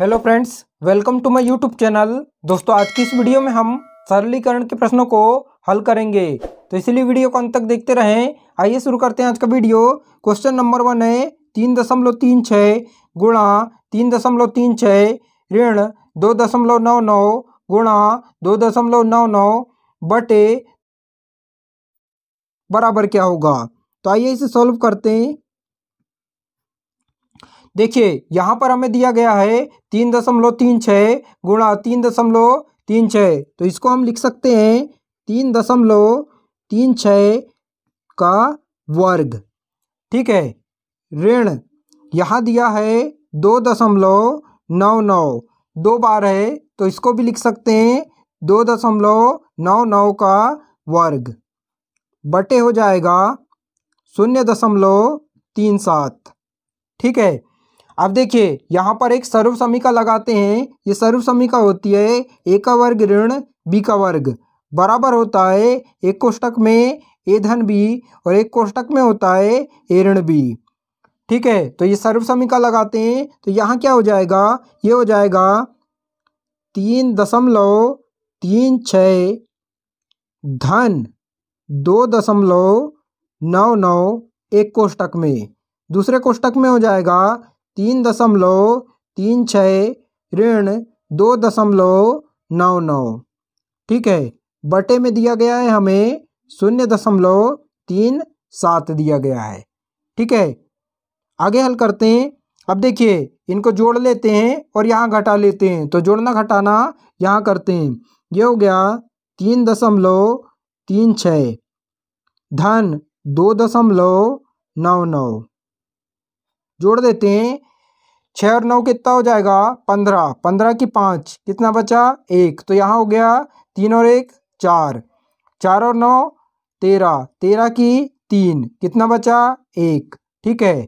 hello friends welcome to my YouTube channel दोस्तों आज की इस वीडियो में हम सरलीकरण के प्रश्नों को हल करेंगे तो इसलिए वीडियो को अंत तक देखते रहें आइए शुरू करते हैं आज का वीडियो क्वेश्चन नंबर वन है तीन दशमलव तीन छः गुणा तीन दशमलव तीन छः ऋण दो दशमलव नौ नौ गुणा दो दशमलव नौ नौ बटे बराबर क्या होगा तो आइए इसे सॉल्व करते हैं देखिए यहाँ पर हमें दिया गया है तीन दशमलव तीन छः गुणा तीन दशमलव तीन छः तो इसको हम लिख सकते हैं तीन दशमलव तीन छः का वर्ग ठीक है ऋण यहाँ दिया है दो दशमलव नौ नौ दो बार है तो इसको भी लिख सकते हैं दो दशमलव नौ नौ का वर्ग बटे हो जाएगा शून्य दशमलव तीन सात ठीक है अब देखिए यहाँ पर एक सर्व समीका लगाते हैं ये सर्व समीका होती है ए का वर्ग ऋण बी का वर्ग बराबर होता है एक कोष्टक में ए धन बी और एक कोष्टक में होता है ए ऋण बी ठीक है तो ये सर्व समीका लगाते हैं तो यहाँ क्या हो जाएगा ये हो जाएगा तीन दशमलव तीन छ धन दो दशमलव नौ नौ एक कोष्टक में दूसरे कोष्टक में हो जाएगा तीन दशमलव तीन छः ऋण दो दशमलव नौ नौ ठीक है बटे में दिया गया है हमें शून्य दशमलव तीन सात दिया गया है ठीक है आगे हल करते हैं अब देखिए इनको जोड़ लेते हैं और यहाँ घटा लेते हैं तो जोड़ना घटाना यहाँ करते हैं ये हो गया तीन दशमलव तीन छ धन दो दशमलव नौ नौ जोड़ देते हैं छः और नौ कितना हो जाएगा पंद्रह पंद्रह की पाँच कितना बचा एक तो यहाँ हो गया तीन और एक चार चार और नौ तेरह तेरह की तीन कितना बचा एक ठीक है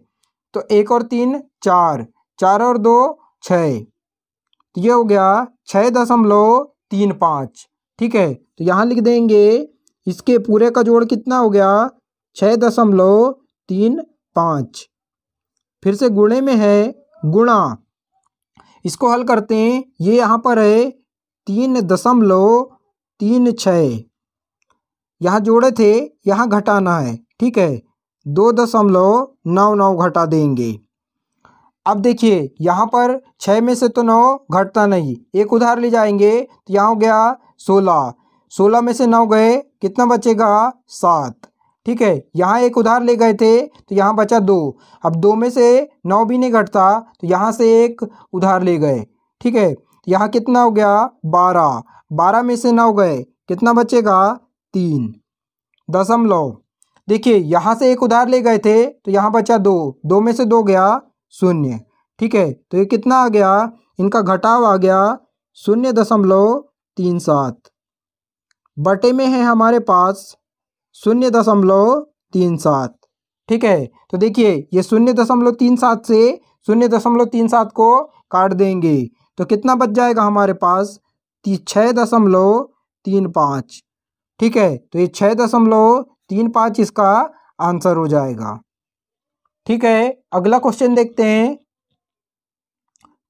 तो एक और तीन चार चार और दो छ तो ये हो गया छः दशमलव तीन पाँच ठीक है तो यहाँ लिख देंगे इसके पूरे का जोड़ कितना हो गया छः दशमलव तीन पाँच फिर से गुणे में है गुणा इसको हल करते हैं ये यहाँ पर है तीन दशमलव तीन छः यहाँ जोड़े थे यहाँ घटाना है ठीक है दो दशमलव नौ नौ घटा देंगे अब देखिए यहाँ पर छः में से तो नौ घटता नहीं एक उधार ले जाएंगे तो यहाँ हो गया सोलह सोलह में से नौ गए कितना बचेगा सात ठीक है यहाँ एक उधार ले गए थे तो यहाँ बचा दो अब दो में से नौ भी नहीं घटता तो यहाँ से एक उधार ले गए ठीक है यहाँ कितना हो गया बारह बारह में से नौ गए कितना बचेगा तीन दशमलव देखिए यहाँ से एक उधार ले गए थे तो यहाँ बचा दो दो में से दो गया शून्य ठीक है तो ये कितना आ गया इनका घटाव आ गया शून्य दशमलव तीन सात बटे में है हमारे पास शून्य दशमलव तीन सात ठीक है तो देखिए ये शून्य दशमलव तीन सात से शून्य दशमलव तीन सात को काट देंगे तो कितना बच जाएगा हमारे पास छः दशमलव तीन पाँच ठीक है तो ये छः दशमलव तीन पाँच इसका आंसर हो जाएगा ठीक है अगला क्वेश्चन देखते हैं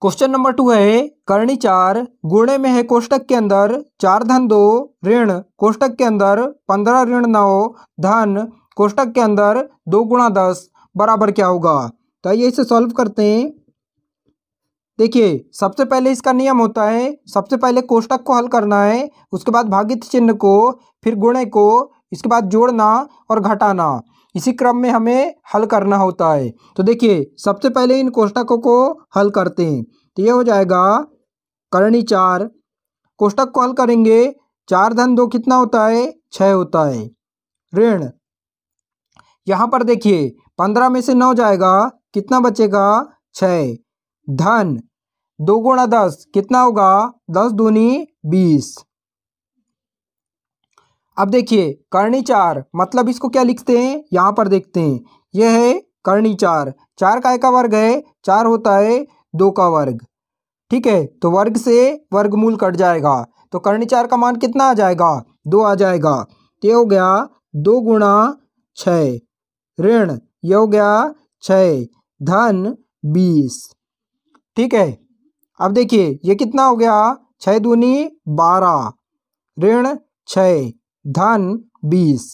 क्वेश्चन नंबर टू है करणी चार गुणे में है कोष्टक के अंदर चार धन दो ऋण कोष्टक के अंदर पंद्रह ऋण नौ धन कोष्टक के अंदर दो गुणा दस बराबर क्या होगा तो आइए इसे सॉल्व करते हैं देखिए सबसे पहले इसका नियम होता है सबसे पहले कोष्टक को हल करना है उसके बाद भागित चिन्ह को फिर गुणे को इसके बाद जोड़ना और घटाना इसी क्रम में हमें हल करना होता है तो देखिए सबसे पहले इन कोष्टकों को हल करते हैं तो ये हो जाएगा करणी चार कोष्टक को हल करेंगे चार धन दो कितना होता है छः होता है ऋण यहाँ पर देखिए पंद्रह में से नौ जाएगा कितना बचेगा छः धन दो गुणा दस कितना होगा दस दूनी बीस अब देखिए कर्णिचार मतलब इसको क्या लिखते हैं यहाँ पर देखते हैं यह है कर्णिचार चार काय का वर्ग है चार होता है दो का वर्ग ठीक है तो वर्ग से वर्गमूल कट जाएगा तो कर्णिचार का मान कितना आ जाएगा दो आ जाएगा तो ये हो गया दो गुणा छ ऋण यह हो गया छ धन बीस ठीक है अब देखिए ये कितना हो गया छः दूनी बारह ऋण छः धन बीस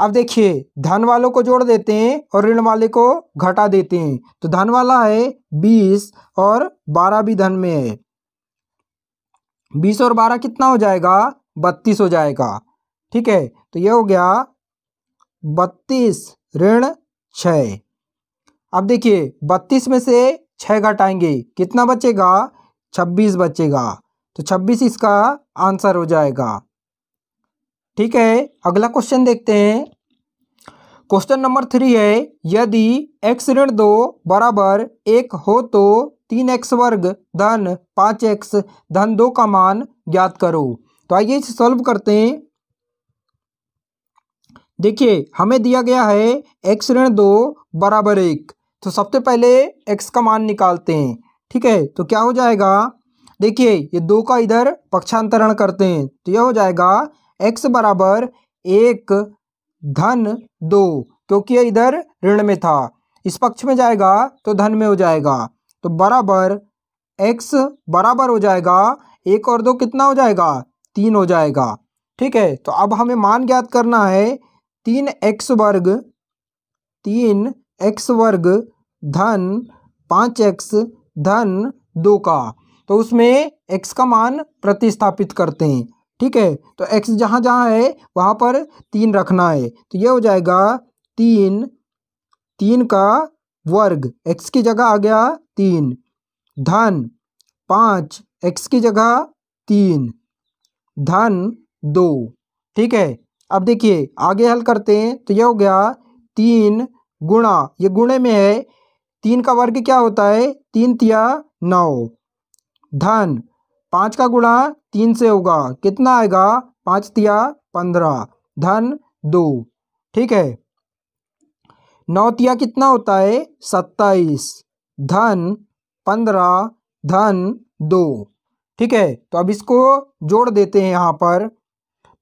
अब देखिए धन वालों को जोड़ देते हैं और ऋण वाले को घटा देते हैं तो धन वाला है बीस और बारह भी धन में है बीस और बारह कितना हो जाएगा बत्तीस हो जाएगा ठीक है तो यह हो गया बत्तीस ऋण छ अब देखिए बत्तीस में से छः घटाएंगे कितना बचेगा छब्बीस बचेगा तो छब्बीस इसका आंसर हो जाएगा ठीक है अगला क्वेश्चन देखते हैं क्वेश्चन नंबर थ्री है यदि एक्स ऋण दो बराबर एक हो तो तीन एक्स वर्ग धन पाँच एक्स धन दो का मान ज्ञात करो तो आइए इसे सॉल्व करते हैं देखिए हमें दिया गया है एक्स ऋण दो बराबर एक तो सबसे पहले एक्स का मान निकालते हैं ठीक है तो क्या हो जाएगा देखिए ये दो का इधर पक्षांतरण करते हैं तो यह हो जाएगा एक्स बराबर एक धन दो क्योंकि ये इधर ऋण में था इस पक्ष में जाएगा तो धन में हो जाएगा तो बराबर एक्स बराबर हो जाएगा एक और दो कितना हो जाएगा तीन हो जाएगा ठीक है तो अब हमें मान ज्ञात करना है तीन एक्स वर्ग तीन एक्स वर्ग धन पाँच एक्स धन दो का तो उसमें एक्स का मान प्रतिस्थापित करते हैं ठीक है तो एक्स जहाँ जहाँ है वहाँ पर तीन रखना है तो ये हो जाएगा तीन तीन का वर्ग एक्स की जगह आ गया तीन धन पाँच एक्स की जगह तीन धन दो ठीक है अब देखिए आगे हल करते हैं तो यह हो गया तीन गुणा ये गुणे में है तीन का वर्ग क्या होता है तीन तिया नौ धन पाँच का गुणा तीन से होगा कितना आएगा पाँच तिया पंद्रह धन दो ठीक है नौ तिया कितना होता है सत्ताईस धन पंद्रह धन दो ठीक है तो अब इसको जोड़ देते हैं यहाँ पर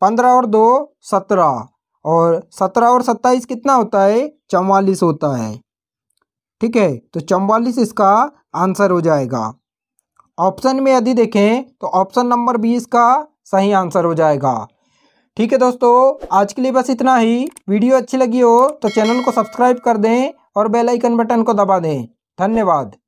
पंद्रह और दो सत्रह और सत्रह और सत्ताईस कितना होता है चौवालीस होता है ठीक है तो चौवालीस इसका आंसर हो जाएगा ऑप्शन में यदि देखें तो ऑप्शन नंबर बी इसका सही आंसर हो जाएगा ठीक है दोस्तों आज के लिए बस इतना ही वीडियो अच्छी लगी हो तो चैनल को सब्सक्राइब कर दें और बेल आइकन बटन को दबा दें धन्यवाद